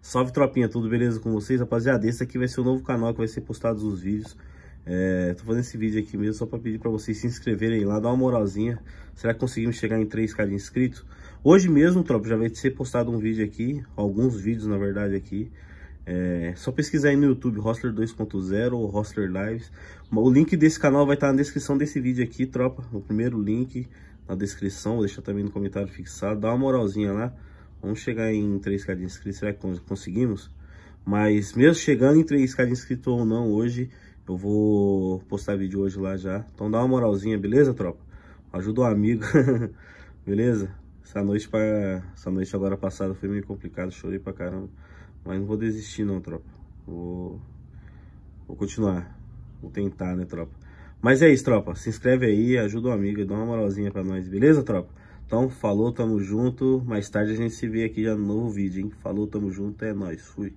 Salve tropinha, tudo beleza com vocês? Rapaziada, esse aqui vai ser o novo canal que vai ser postados os vídeos é, Tô fazendo esse vídeo aqui mesmo só pra pedir pra vocês se inscreverem lá, dar uma moralzinha Será que conseguimos chegar em 3k de inscritos? Hoje mesmo, tropa, já vai ser postado um vídeo aqui, alguns vídeos na verdade aqui é, só pesquisar aí no YouTube, Hostler 2.0 ou Hostler Lives. O link desse canal vai estar tá na descrição desse vídeo aqui, tropa. O primeiro link na descrição, vou deixar também no comentário fixado. Dá uma moralzinha lá. Vamos chegar em 3K de inscritos, será que conseguimos? Mas mesmo chegando em 3K de inscrito ou não hoje, eu vou postar vídeo hoje lá já. Então dá uma moralzinha, beleza, tropa? Ajuda o um amigo, beleza? Essa noite, pra... Essa noite agora passada foi meio complicado, chorei pra caramba. Mas não vou desistir não, tropa. Vou, vou continuar, vou tentar, né, tropa? Mas é isso, tropa. Se inscreve aí, ajuda o um amigo, dá uma moralzinha pra nós, beleza, tropa? Então, falou, tamo junto. Mais tarde a gente se vê aqui já no novo vídeo, hein? Falou, tamo junto, é nóis, fui.